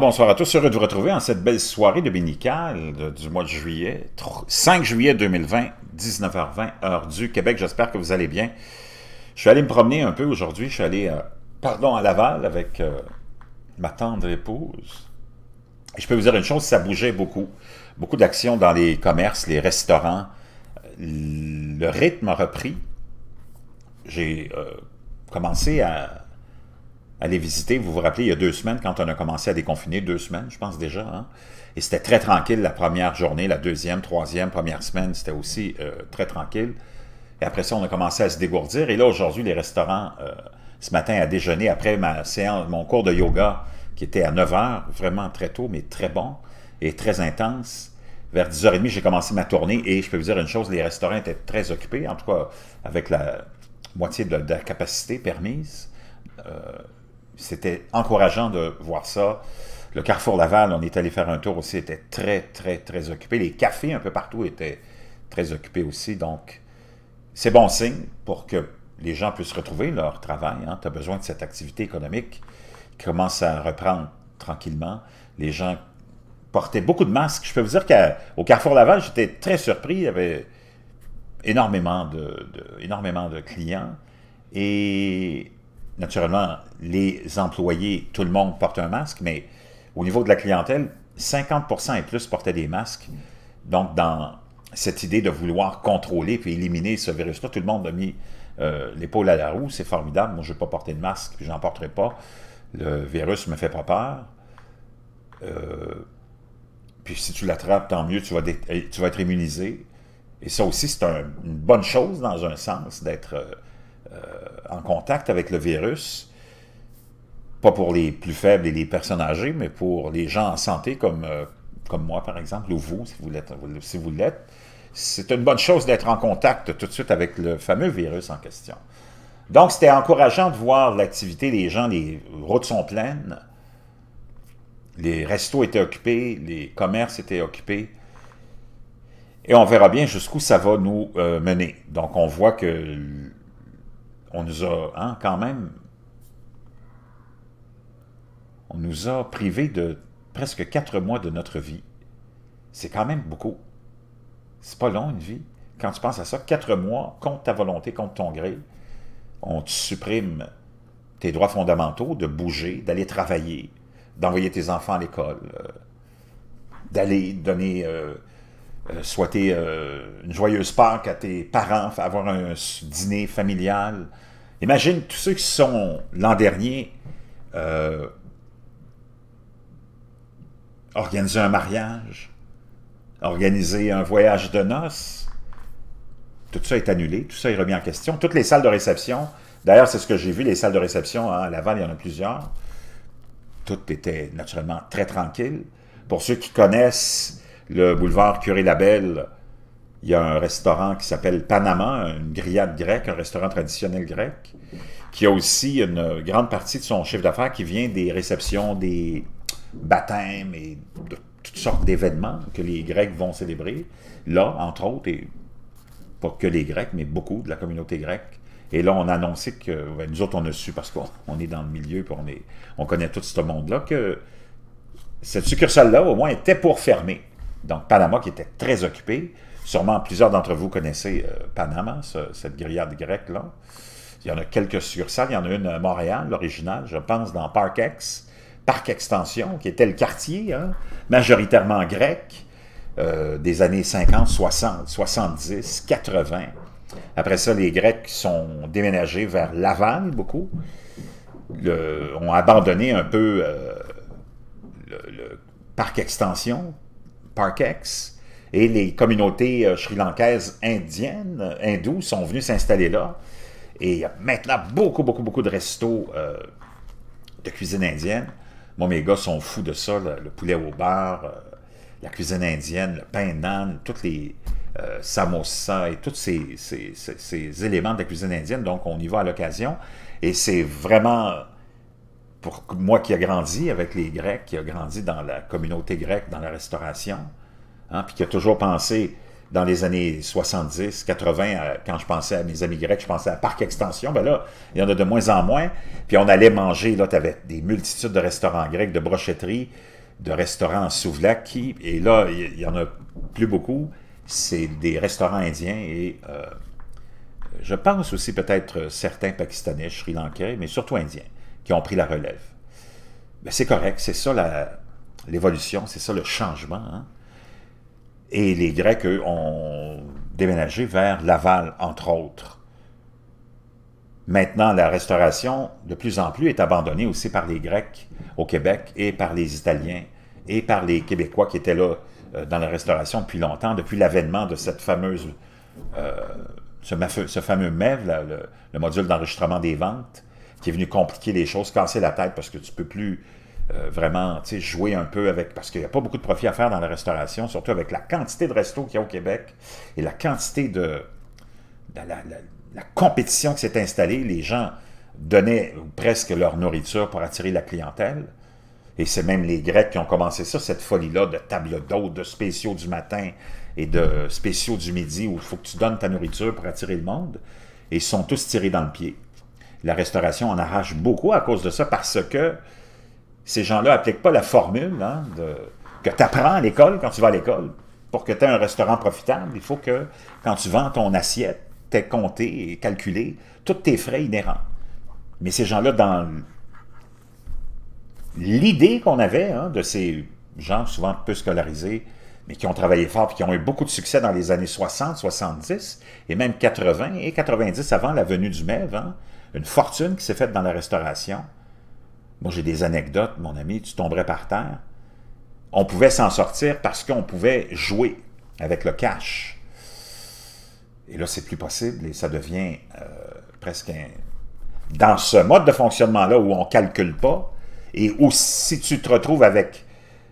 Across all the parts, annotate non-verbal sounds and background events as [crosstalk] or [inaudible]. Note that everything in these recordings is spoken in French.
bonsoir à tous. Heureux de vous retrouver en cette belle soirée de dominicale du mois de juillet, 5 juillet 2020, 19h20, heure du Québec. J'espère que vous allez bien. Je suis allé me promener un peu aujourd'hui. Je suis allé, euh, pardon, à Laval avec euh, ma tendre épouse. Et je peux vous dire une chose, ça bougeait beaucoup. Beaucoup d'actions dans les commerces, les restaurants. Le rythme a repris. J'ai euh, commencé à aller visiter. Vous vous rappelez, il y a deux semaines, quand on a commencé à déconfiner, deux semaines, je pense déjà, hein. et c'était très tranquille la première journée, la deuxième, troisième, première semaine, c'était aussi euh, très tranquille. Et après ça, on a commencé à se dégourdir. Et là, aujourd'hui, les restaurants, euh, ce matin à déjeuner, après ma séance, mon cours de yoga, qui était à 9 h, vraiment très tôt, mais très bon et très intense. Vers 10h30, j'ai commencé ma tournée et je peux vous dire une chose, les restaurants étaient très occupés, en tout cas avec la moitié de, de la capacité permise. Euh, c'était encourageant de voir ça. Le Carrefour Laval, on est allé faire un tour aussi, était très, très, très occupé. Les cafés un peu partout étaient très occupés aussi. Donc, c'est bon signe pour que les gens puissent retrouver leur travail. Hein. Tu as besoin de cette activité économique qui commence à reprendre tranquillement. Les gens portaient beaucoup de masques. Je peux vous dire qu'au Carrefour Laval, j'étais très surpris. Il y avait énormément de, de, énormément de clients. Et naturellement, les employés, tout le monde porte un masque, mais au niveau de la clientèle, 50 et plus portaient des masques. Donc, dans cette idée de vouloir contrôler puis éliminer ce virus-là, tout le monde a mis euh, l'épaule à la roue. C'est formidable. Moi, je ne vais pas porter de masque, puis n'en porterai pas. Le virus ne me fait pas peur. Euh, puis si tu l'attrapes, tant mieux, tu vas, eh, être immunisé. Et ça aussi, c'est une bonne chose dans un sens d'être... Euh, euh, en contact avec le virus, pas pour les plus faibles et les personnes âgées, mais pour les gens en santé comme, euh, comme moi, par exemple, ou vous, si vous l'êtes, si vous c'est une bonne chose d'être en contact tout de suite avec le fameux virus en question. Donc, c'était encourageant de voir l'activité des gens, les routes sont pleines, les restos étaient occupés, les commerces étaient occupés, et on verra bien jusqu'où ça va nous euh, mener. Donc, on voit que on nous a hein, quand même... On nous a privés de presque quatre mois de notre vie. C'est quand même beaucoup. C'est pas long, une vie. Quand tu penses à ça, quatre mois, contre ta volonté, contre ton gré, on te supprime tes droits fondamentaux de bouger, d'aller travailler, d'envoyer tes enfants à l'école, euh, d'aller donner euh, euh, souhaiter une joyeuse Pâques à tes parents, avoir un dîner familial. Imagine tous ceux qui sont, l'an dernier, euh, organiser un mariage, organiser un voyage de noces. Tout ça est annulé, tout ça est remis en question. Toutes les salles de réception, d'ailleurs, c'est ce que j'ai vu, les salles de réception hein, à Laval, il y en a plusieurs. Tout était naturellement très tranquille. Pour ceux qui connaissent le boulevard curé labelle il y a un restaurant qui s'appelle Panama, une grillade grecque, un restaurant traditionnel grec, qui a aussi une grande partie de son chiffre d'affaires qui vient des réceptions, des baptêmes et de toutes sortes d'événements que les Grecs vont célébrer. Là, entre autres, et pas que les Grecs, mais beaucoup de la communauté grecque. Et là, on a annoncé que, ben, nous autres, on a su, parce qu'on est dans le milieu, on, on connaît tout ce monde-là, que cette succursale-là, au moins, était pour fermer. Donc, Panama qui était très occupé. Sûrement, plusieurs d'entre vous connaissaient euh, Panama, cette grillade grecque-là. Il y en a quelques sur ça. Il y en a une à Montréal, l'original, je pense, dans Parc X, Parc Extension, qui était le quartier hein, majoritairement grec euh, des années 50, 60, 70, 80. Après ça, les Grecs sont déménagés vers Laval, beaucoup. Le, ont abandonné un peu euh, le, le parc extension et les communautés euh, sri-lankaises indiennes, euh, hindous, sont venus s'installer là. Et il y a maintenant beaucoup, beaucoup, beaucoup de restos euh, de cuisine indienne. Moi, mes gars sont fous de ça, le, poulet au bar, la cuisine indienne, le pain nan, toutes les euh, et tous ces, ces, éléments de la cuisine indienne. Donc, on y va à l'occasion. Et c'est vraiment pour moi qui a grandi avec les Grecs, qui a grandi dans la communauté grecque, dans la restauration, hein, puis qui a toujours pensé dans les années 70, 80, quand je pensais à mes amis grecs, je pensais à Parc Extension, ben là, il y en a de moins en moins. Puis on allait manger, là, tu avais des multitudes de restaurants grecs, de brocheteries, de restaurants souvlaki, et là, il y, en a plus beaucoup. C'est des restaurants indiens et euh, je pense aussi peut-être certains pakistanais, sri-lankais, mais surtout indiens qui ont pris la relève. Mais ben, c'est correct, c'est ça l'évolution, c'est ça le changement. Hein. Et les Grecs, eux, ont déménagé vers Laval, entre autres. Maintenant, la restauration, de plus en plus, est abandonnée aussi par les Grecs au Québec et par les Italiens et par les Québécois qui étaient là euh, dans la restauration depuis longtemps, depuis l'avènement de cette fameuse, euh, ce, fameux MEV, le module d'enregistrement des ventes, qui est venu compliquer les choses, casser la tête parce que tu ne peux plus euh, vraiment jouer un peu avec... Parce qu'il n'y a pas beaucoup de profit à faire dans la restauration, surtout avec la quantité de restos qu'il y a au Québec et la quantité de... la, compétition qui s'est installée. Les gens donnaient presque leur nourriture pour attirer la clientèle. Et c'est même les Grecs qui ont commencé ça, cette folie-là de table d'eau, de spéciaux du matin et de spéciaux du midi où il faut que tu donnes ta nourriture pour attirer le monde. Et ils sont tous tirés dans le pied la restauration en arrache beaucoup à cause de ça, parce que ces gens-là n'appliquent pas la formule hein, que tu apprends à l'école quand tu vas à l'école. Pour que tu aies un restaurant profitable, il faut que quand tu vends ton assiette, tu compté et calculé tous tes frais inhérents. Mais ces gens-là, dans l'idée qu'on avait hein, de ces gens souvent peu scolarisés, mais qui ont travaillé fort et qui ont eu beaucoup de succès dans les années 60, 70 et même 80 et 90 avant la venue du MEV, une fortune qui s'est faite dans la restauration. Moi, j'ai des anecdotes, mon ami, tu tomberais par terre. On pouvait s'en sortir parce qu'on pouvait jouer avec le cash. Et là, c'est plus possible et ça devient euh, presque Dans ce mode de fonctionnement-là où on ne calcule pas, et où si tu te retrouves avec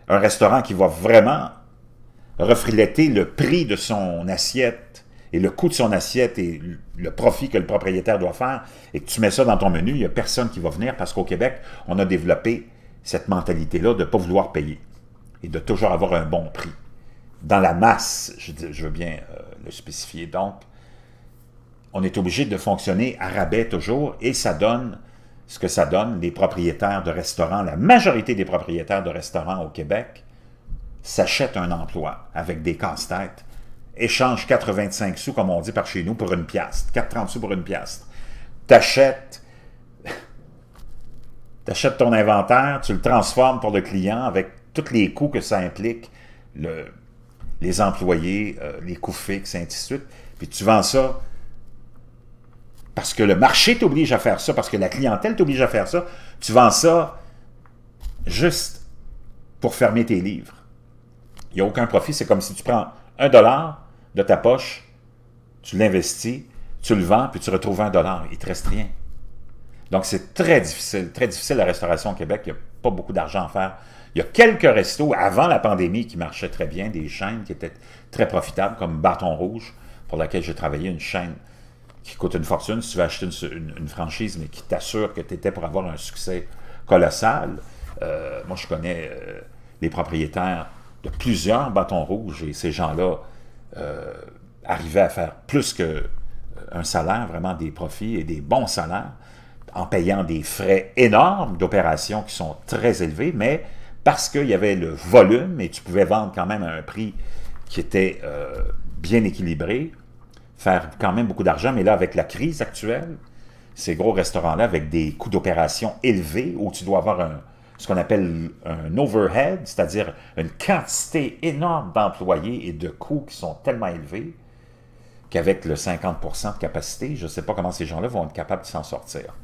un restaurant qui va vraiment refriléter le prix de son assiette et le coût de son assiette et le profit que le propriétaire doit faire, et que tu mets ça dans ton menu, il n'y a personne qui va venir parce qu'au Québec, on a développé cette mentalité-là de ne pas vouloir payer et de toujours avoir un bon prix. Dans la masse, je, veux bien euh, le spécifier, donc, on est obligé de fonctionner à rabais toujours, et ça donne ce que ça donne. Les propriétaires de restaurants, la majorité des propriétaires de restaurants au Québec, s'achètent un emploi avec des casse-têtes échange 85 sous, comme on dit par chez nous, pour une piastre. 4,30 sous pour une piastre. T'achètes achètes ton inventaire, tu le transformes pour le client avec tous les coûts que ça implique, le, les employés, euh, les coûts fixes, ainsi de suite. Puis tu vends ça parce que le marché t'oblige à faire ça, parce que la clientèle t'oblige à faire ça. Tu vends ça juste pour fermer tes livres. Il n'y a aucun profit. C'est comme si tu prends un dollar, de ta poche, tu l'investis, tu le vends, puis tu retrouves un dollar. Il ne te reste rien. Donc, c'est très difficile, très difficile la restauration au Québec. Il n'y a pas beaucoup d'argent à faire. Il y a quelques restos avant la pandémie qui marchaient très bien, des chaînes qui étaient très profitables, comme Bâton Rouge, pour laquelle j'ai travaillé, une chaîne qui coûte une fortune si tu veux acheter une, franchise, mais qui t'assure que tu étais pour avoir un succès colossal. Euh, moi, je connais euh, les propriétaires de plusieurs bâtons rouges et ces gens-là euh, arriver à faire plus qu'un euh, salaire, vraiment des profits et des bons salaires, en payant des frais énormes d'opérations qui sont très élevés, mais parce qu'il y avait le volume et tu pouvais vendre quand même à un prix qui était euh, bien équilibré, faire quand même beaucoup d'argent. Mais là, avec la crise actuelle, ces gros restaurants-là, avec des coûts d'opération élevés, où tu dois avoir un, ce qu'on appelle un overhead, c'est-à-dire une quantité énorme d'employés et de coûts qui sont tellement élevés qu'avec le 50 de capacité, je ne sais pas comment ces gens-là vont être capables de s'en sortir.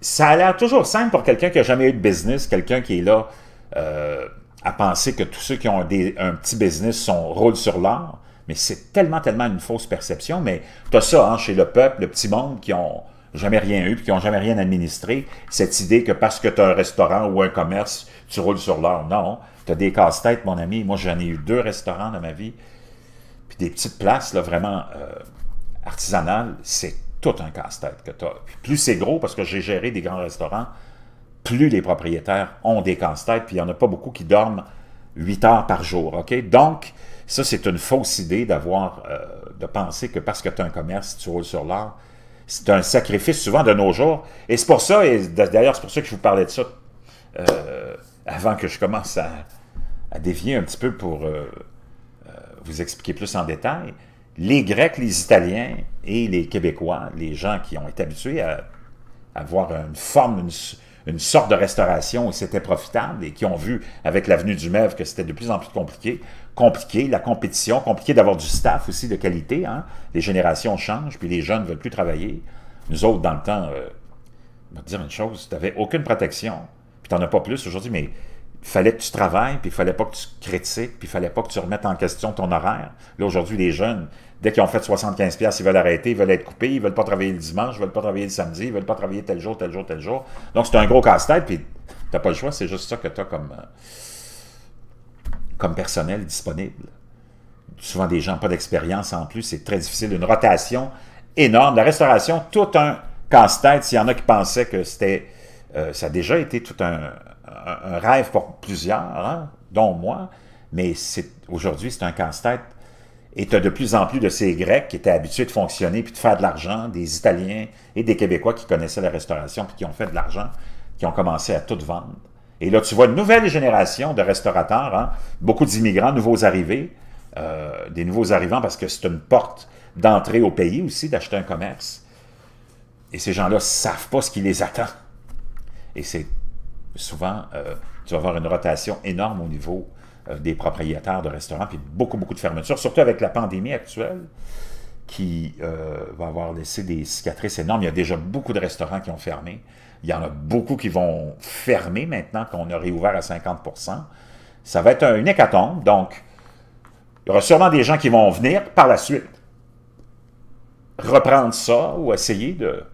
Ça a l'air toujours simple pour quelqu'un qui n'a jamais eu de business, quelqu'un qui est là euh, à penser que tous ceux qui ont un petit business sont roulent sur l'or, mais c'est tellement, tellement une fausse perception. Mais tu as ça hein, chez le peuple, le petit monde qui ont jamais rien eu, puis qui n'ont jamais rien administré, cette idée que parce que tu as un restaurant ou un commerce, tu roules sur l'or. Non, tu as des casse-têtes, mon ami. Moi, j'en ai eu deux restaurants dans ma vie, puis des petites places, là, vraiment euh, artisanales. C'est tout un casse-tête que tu as. Puis plus c'est gros, parce que j'ai géré des grands restaurants, plus les propriétaires ont des casse-têtes, puis il n'y en a pas beaucoup qui dorment huit heures par jour, OK? Donc, ça, c'est une fausse idée d'avoir, euh, de penser que parce que tu as un commerce, tu roules sur l'or c'est un sacrifice souvent de nos jours. Et c'est pour ça, et d'ailleurs, c'est pour ça que je vous parlais de ça euh, avant que je commence à, dévier un petit peu pour euh, euh, vous expliquer plus en détail. Les Grecs, les Italiens et les Québécois, les gens qui ont été habitués à avoir une forme, une, une sorte de restauration où c'était profitable et qui ont vu avec l'avenue du MEV que c'était de plus en plus compliqué. Compliqué, la compétition, compliqué d'avoir du staff aussi de qualité. Hein? Les générations changent, puis les jeunes ne veulent plus travailler. Nous autres, dans le temps, on euh, te dire une chose, tu n'avais aucune protection, puis tu n'en as pas plus aujourd'hui, mais fallait que tu travailles, puis il fallait pas que tu critiques, puis il fallait pas que tu remettes en question ton horaire. Là, aujourd'hui, les jeunes, dès qu'ils ont fait 75$, ils veulent arrêter, ils veulent être coupés, ils veulent pas travailler le dimanche, ils veulent pas travailler le samedi, ils veulent pas travailler tel jour, tel jour, tel jour. Donc, c'est un gros casse-tête, puis t'as pas le choix, c'est juste ça que tu as comme, euh, comme personnel disponible. Souvent des gens pas d'expérience en plus, c'est très difficile. Une rotation énorme. La restauration, tout un casse-tête. S'il y en a qui pensaient que c'était... Euh, ça a déjà été tout un, un rêve pour plusieurs, hein, dont moi, mais aujourd'hui, c'est un casse-tête. Et tu as de plus en plus de ces Grecs qui étaient habitués de fonctionner puis de faire de l'argent, des Italiens et des Québécois qui connaissaient la restauration puis qui ont fait de l'argent, qui ont commencé à tout vendre. Et là, tu vois une nouvelle génération de restaurateurs, hein, beaucoup d'immigrants, nouveaux arrivés, euh, des nouveaux arrivants parce que c'est une porte d'entrée au pays aussi d'acheter un commerce. Et ces gens-là savent pas ce qui les attend. Et c'est souvent, euh, tu vas avoir une rotation énorme au niveau euh, des propriétaires de restaurants, puis beaucoup, beaucoup de fermetures, surtout avec la pandémie actuelle qui euh, va avoir laissé des cicatrices énormes. Il y a déjà beaucoup de restaurants qui ont fermé. Il y en a beaucoup qui vont fermer maintenant qu'on a réouvert à 50 Ça va être un, une hécatombe, donc il y aura sûrement des gens qui vont venir par la suite reprendre ça ou essayer de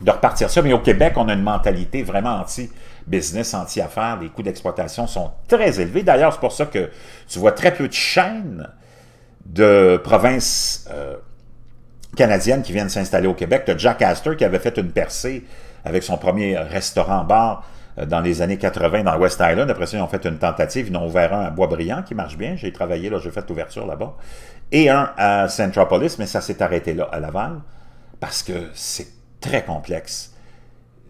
de repartir ça. Mais au Québec, on a une mentalité vraiment anti-business, anti-affaires. Les coûts d'exploitation sont très élevés. D'ailleurs, c'est pour ça que tu vois très peu de chaînes de provinces euh, canadiennes qui viennent s'installer au Québec. Tu as Jack Astor qui avait fait une percée avec son premier restaurant-bar euh, dans les années 80 dans West Island. Après ça, ils ont fait une tentative. Ils ont ouvert un à Brillant qui marche bien. J'ai travaillé là, j'ai fait l'ouverture là-bas. Et un à Centropolis, mais ça s'est arrêté là, à Laval, parce que c'est très complexe.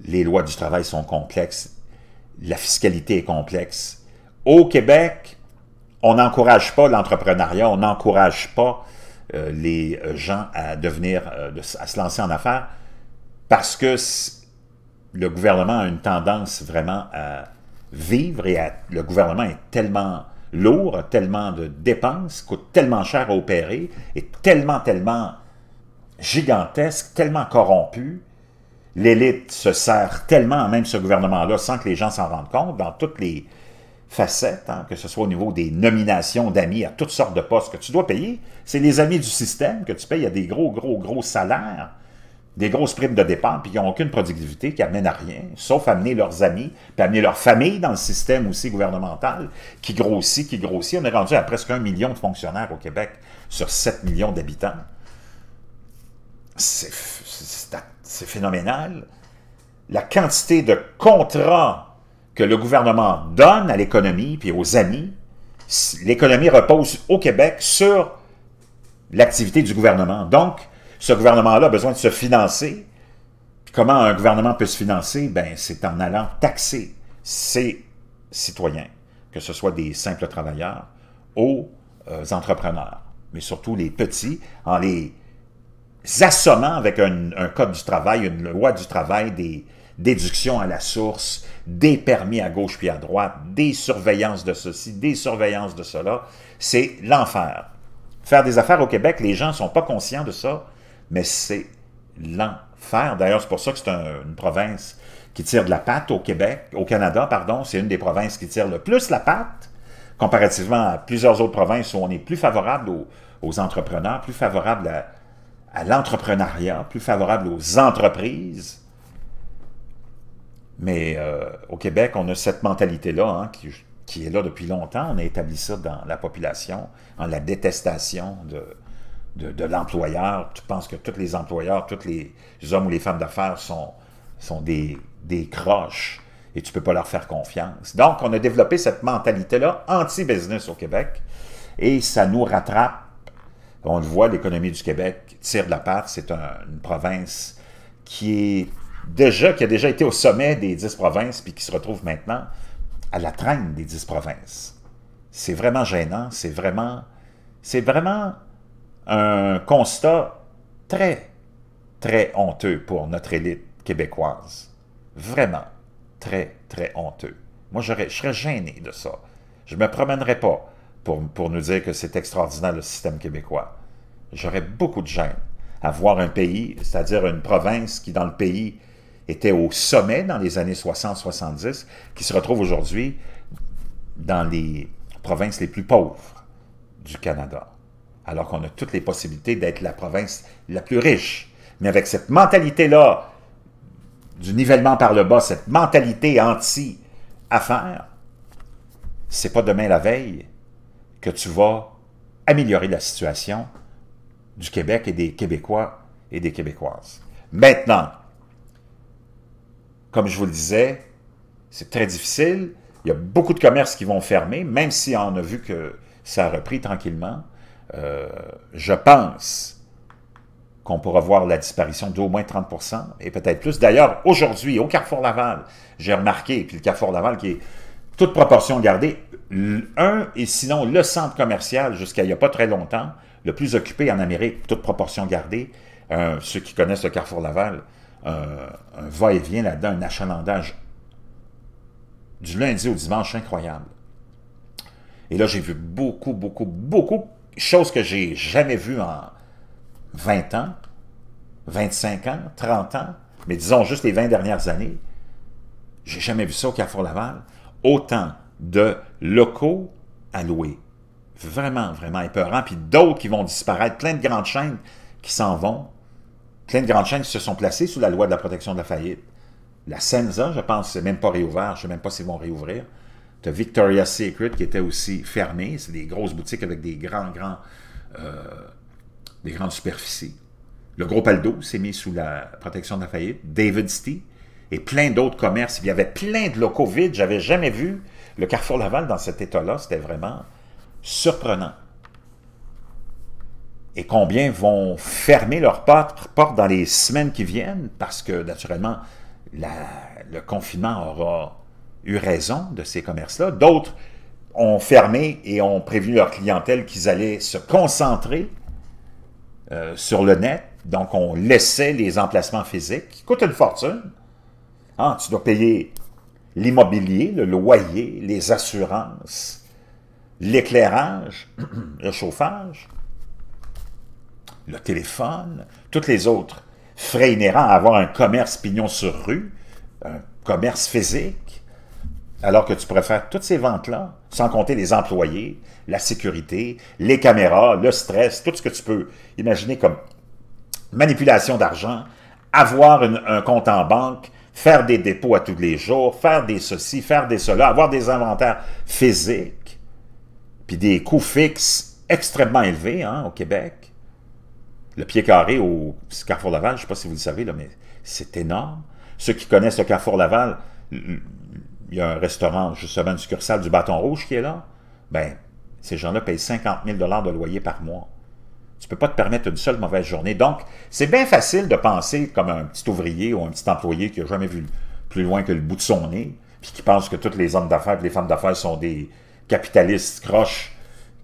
Les lois du travail sont complexes. La fiscalité est complexe. Au Québec, on n'encourage pas l'entrepreneuriat, on n'encourage pas euh, les euh, gens à devenir, euh, à se lancer en affaires, parce que le gouvernement a une tendance vraiment à vivre et le gouvernement est tellement lourd, tellement de dépenses, coûte tellement cher à opérer, et tellement, tellement gigantesque, tellement corrompu, l'élite se sert tellement, même ce gouvernement-là, sans que les gens s'en rendent compte, dans toutes les facettes, hein, que ce soit au niveau des nominations d'amis à toutes sortes de postes que tu dois payer, c'est les amis du système que tu payes à des gros, gros, gros salaires, des grosses primes de départ, puis qui n'ont aucune productivité, qui amènent à rien, sauf amener leurs amis, puis amener leur famille dans le système aussi gouvernemental, qui grossit, qui grossit. On est rendu à presque un million de fonctionnaires au Québec sur 7 millions d'habitants c'est phénoménal. La quantité de contrats que le gouvernement donne à l'économie puis aux amis, l'économie repose au Québec sur l'activité du gouvernement. Donc, ce gouvernement-là a besoin de se financer. comment un gouvernement peut se financer? Ben, c'est en allant taxer ses citoyens, que ce soit des simples travailleurs aux euh, entrepreneurs, mais surtout les petits, en les assommant avec un, code du travail, une loi du travail, des déductions à la source, des permis à gauche puis à droite, des surveillances de ceci, des surveillances de cela. C'est l'enfer. Faire des affaires au Québec, les gens ne sont pas conscients de ça, mais c'est l'enfer. D'ailleurs, c'est pour ça que c'est une province qui tire de la patte au Québec, au Canada, pardon. C'est une des provinces qui tire le plus la patte, comparativement à plusieurs autres provinces où on est plus favorable aux entrepreneurs, plus favorable à, à l'entrepreneuriat, plus favorable aux entreprises. Mais euh, au Québec, on a cette mentalité-là hein, qui, est là depuis longtemps. On a établi ça dans la population, en la détestation de, l'employeur. Tu penses que tous les employeurs, tous les hommes ou les femmes d'affaires sont, des, des croches et tu ne peux pas leur faire confiance. Donc, on a développé cette mentalité-là anti-business au Québec et ça nous rattrape on le voit, l'économie du Québec tire de la part. C'est une province qui est déjà, qui a déjà été au sommet des dix provinces, puis qui se retrouve maintenant à la traîne des dix provinces. C'est vraiment gênant, c'est vraiment, c'est vraiment un constat très, très honteux pour notre élite québécoise. Vraiment, très, très honteux. Moi, je serais gêné de ça. Je ne me promènerais pas pour, nous dire que c'est extraordinaire le système québécois. J'aurais beaucoup de gêne à voir un pays, c'est-à-dire une province qui, dans le pays, était au sommet dans les années 60-70, qui se retrouve aujourd'hui dans les provinces les plus pauvres du Canada, alors qu'on a toutes les possibilités d'être la province la plus riche. Mais avec cette mentalité-là du nivellement par le bas, cette mentalité anti-affaires, c'est pas demain la veille, que tu vas améliorer la situation du Québec et des Québécois et des Québécoises. Maintenant, comme je vous le disais, c'est très difficile. Il y a beaucoup de commerces qui vont fermer, même si on a vu que ça a repris tranquillement. Euh, je pense qu'on pourra voir la disparition d'au moins 30 et peut-être plus. D'ailleurs, aujourd'hui, au Carrefour Laval, j'ai remarqué, puis le Carrefour Laval qui est toute proportion gardée, un et sinon le centre commercial, jusqu'à il n'y a pas très longtemps, le plus occupé en Amérique, toute proportion gardée, euh, ceux qui connaissent le Carrefour Laval, euh, un va-et-vient là-dedans, un achalandage du lundi au dimanche incroyable. Et là, j'ai vu beaucoup, beaucoup, beaucoup de choses que j'ai jamais vues en 20 ans, 25 ans, 30 ans, mais disons juste les 20 dernières années. J'ai jamais vu ça au Carrefour Laval. Autant de locaux à louer. Vraiment, vraiment épeurant. Puis d'autres qui vont disparaître, plein de grandes chaînes qui s'en vont. Plein de grandes chaînes qui se sont placées sous la loi de la protection de la faillite. La Senza, je pense, c'est même pas réouvert. Je ne sais même pas s'ils vont réouvrir. Tu as Victoria's Secret qui était aussi fermée. C'est des grosses boutiques avec des grands, grands, euh, des grandes superficies. Le gros Aldo s'est mis sous la protection de la faillite. David City et plein d'autres commerces. Il y avait plein de locaux vides. J'avais jamais vu le Carrefour Laval, dans cet état-là, c'était vraiment surprenant. Et combien vont fermer leurs portes dans les semaines qui viennent parce que, naturellement, le confinement aura eu raison de ces commerces-là. D'autres ont fermé et ont prévu leur clientèle qu'ils allaient se concentrer euh, sur le net. Donc, on laissait les emplacements physiques qui coûtent une fortune. Ah, tu dois payer l'immobilier, le loyer, les assurances, l'éclairage, [clears throat] le chauffage, le téléphone, toutes les autres frais inhérents à avoir un commerce pignon sur rue, un commerce physique, alors que tu pourrais faire toutes ces ventes-là, sans compter les employés, la sécurité, les caméras, le stress, tout ce que tu peux imaginer comme manipulation d'argent, avoir un compte en banque, faire des dépôts à tous les jours, faire des ceci, faire des cela, avoir des inventaires physiques, puis des coûts fixes extrêmement élevés hein, au Québec. Le pied carré au Carrefour Laval, je ne sais pas si vous le savez, là, mais c'est énorme. Ceux qui connaissent le Carrefour Laval, il y a un restaurant, justement, une succursale du Bâton Rouge qui est là. Ben, ces gens-là payent 50 000 de loyer par mois. Tu peux pas te permettre une seule mauvaise journée. Donc, c'est bien facile de penser comme un petit ouvrier ou un petit employé qui n'a jamais vu plus loin que le bout de son nez, puis qui pense que tous les hommes d'affaires et les femmes d'affaires sont des capitalistes croches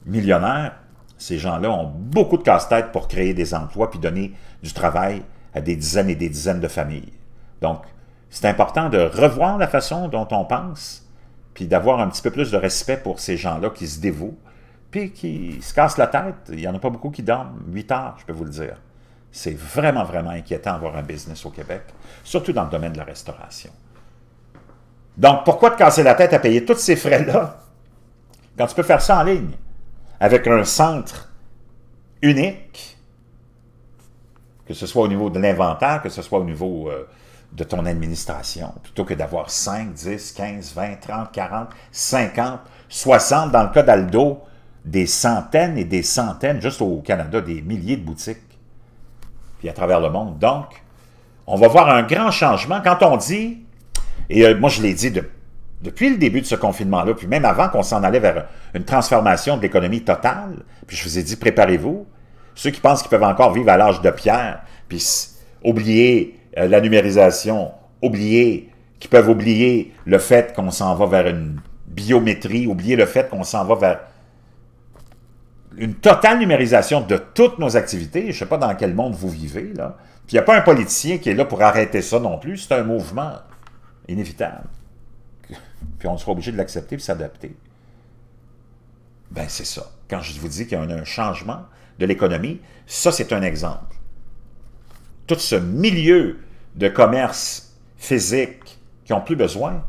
millionnaires. Ces gens-là ont beaucoup de casse-tête pour créer des emplois puis donner du travail à des dizaines et des dizaines de familles. Donc, c'est important de revoir la façon dont on pense, puis d'avoir un petit peu plus de respect pour ces gens-là qui se dévouent, qui se casse la tête. Il n'y en a pas beaucoup qui dorment 8 heures, je peux vous le dire. C'est vraiment, vraiment inquiétant d'avoir un business au Québec, surtout dans le domaine de la restauration. Donc, pourquoi te casser la tête à payer tous ces frais-là quand tu peux faire ça en ligne avec un centre unique, que ce soit au niveau de l'inventaire, que ce soit au niveau euh, de ton administration, plutôt que d'avoir 5, 10, 15, 20, 30, 40, 50, 60 dans le cas d'Aldo, des centaines et des centaines, juste au Canada, des milliers de boutiques, puis à travers le monde. Donc, on va voir un grand changement. Quand on dit, et euh, moi je l'ai dit depuis le début de ce confinement-là, puis même avant qu'on s'en allait vers une transformation de l'économie totale, puis je vous ai dit, préparez-vous, ceux qui pensent qu'ils peuvent encore vivre à l'âge de pierre, puis oublier euh, la numérisation, oublier, qui peuvent oublier le fait qu'on s'en va vers une biométrie, oublier le fait qu'on s'en va vers une totale numérisation de toutes nos activités. Je ne sais pas dans quel monde vous vivez, là. Puis il n'y a pas un politicien qui est là pour arrêter ça non plus. C'est un mouvement inévitable. [laughs] Puis on sera obligé de l'accepter et s'adapter. Ben c'est ça. Quand je vous dis qu'il y a un, un changement de l'économie, ça c'est un exemple. Tout ce milieu de commerce physique qui n'ont plus besoin,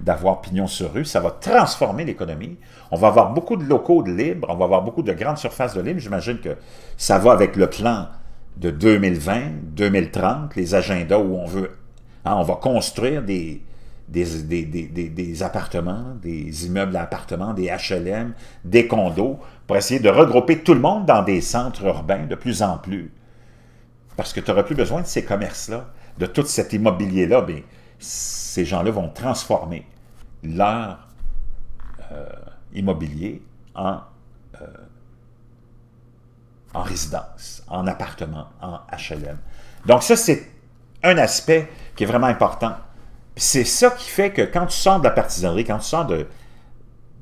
d'avoir pignon sur rue. Ça va transformer l'économie. On va avoir beaucoup de locaux de libre, on va avoir beaucoup de grandes surfaces de libre. J'imagine que ça va avec le plan de 2020, 2030, les agendas où on veut, hein, on va construire des, des, appartements, des immeubles à appartements, des HLM, des condos, pour essayer de regrouper tout le monde dans des centres urbains de plus en plus. Parce que tu n'auras plus besoin de ces commerces-là, de tout cet immobilier-là. Mais ben, ces gens-là vont transformer leur immobilier en, euh, en résidence, en appartement, en HLM. Donc ça, c'est un aspect qui est vraiment important. C'est ça qui fait que quand tu sors de la partisanerie, quand tu sors de,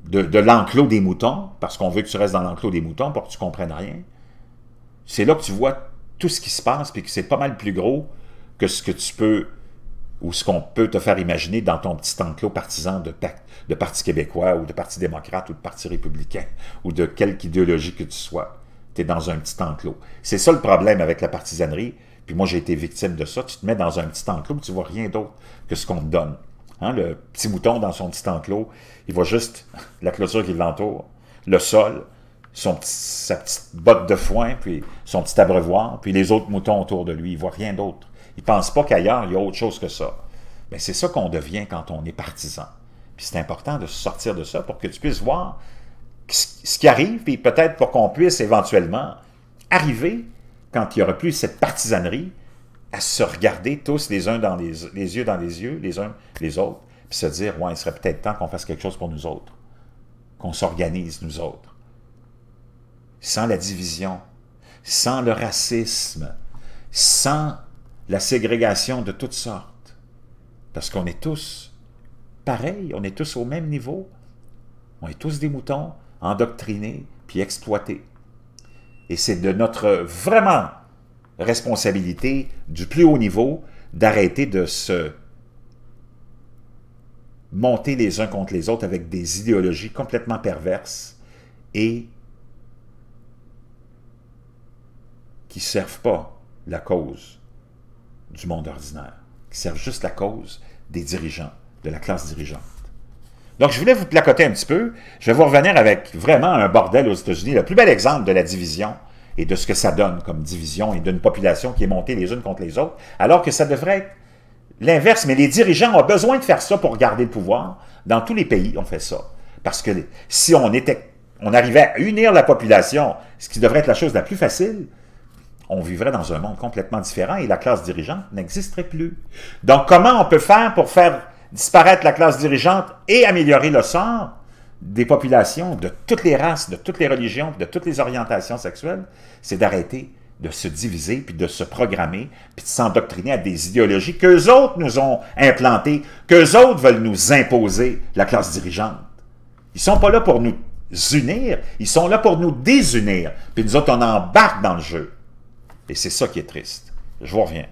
de, l'enclos des moutons, parce qu'on veut que tu restes dans l'enclos des moutons pour que tu ne comprennes rien, c'est là que tu vois tout ce qui se passe, puis que c'est pas mal plus gros que ce que tu peux ou ce qu'on peut te faire imaginer dans ton petit enclos partisan de, de Parti québécois ou de Parti démocrate ou de Parti républicain [laughs] ou de quelque idéologie que tu sois. Tu es dans un petit enclos. C'est ça le problème avec la partisanerie. Puis moi, j'ai été victime de ça. Tu te mets dans un petit enclos tu vois rien d'autre que ce qu'on te donne. Hein, le petit mouton dans son petit enclos, il voit juste [laughs] la clôture qui l'entoure, le sol, sa petite botte de foin, puis son petit abreuvoir, puis les autres moutons autour de lui. Il voit rien d'autre. Ils ne pensent pas qu'ailleurs, il y a autre chose que ça. Mais c'est ça qu'on devient quand on est partisan. Puis c'est important de sortir de ça pour que tu puisses voir ce qui arrive, puis peut-être pour qu'on puisse éventuellement arriver, quand il n'y aura plus cette partisanerie, à se regarder tous les uns dans les, les yeux dans les yeux, les uns les autres, puis se dire, ouais, il serait peut-être temps qu'on fasse quelque chose pour nous autres, qu'on s'organise nous autres. Sans la division, sans le racisme, sans la ségrégation de toutes sortes. Parce qu'on est tous pareils, on est tous au même niveau, on est tous des moutons endoctrinés puis exploités. Et c'est de notre vraiment responsabilité du plus haut niveau d'arrêter de se monter les uns contre les autres avec des idéologies complètement perverses et qui servent pas la cause du monde ordinaire, qui servent juste la cause des dirigeants, de la classe dirigeante. Donc, je voulais vous placoter un petit peu. Je vais vous revenir avec vraiment un bordel aux États-Unis. Le plus bel exemple de la division et de ce que ça donne comme division et d'une population qui est montée les unes contre les autres, alors que ça devrait être l'inverse. Mais les dirigeants ont besoin de faire ça pour garder le pouvoir. Dans tous les pays, on fait ça. Parce que si on était on arrivait à unir la population, ce qui devrait être la chose la plus facile, on vivrait dans un monde complètement différent et la classe dirigeante n'existerait plus. Donc comment on peut faire pour faire disparaître la classe dirigeante et améliorer le sort des populations de toutes les races, de toutes les religions, de toutes les orientations sexuelles, c'est d'arrêter de se diviser, puis de se programmer, puis de s'endoctriner à des idéologies qu'eux autres nous ont implantées, qu'eux autres veulent nous imposer, la classe dirigeante. Ils sont pas là pour nous unir, ils sont là pour nous désunir. Puis nous autres, on embarque dans le jeu. Et c'est ça qui est triste. Je vous reviens.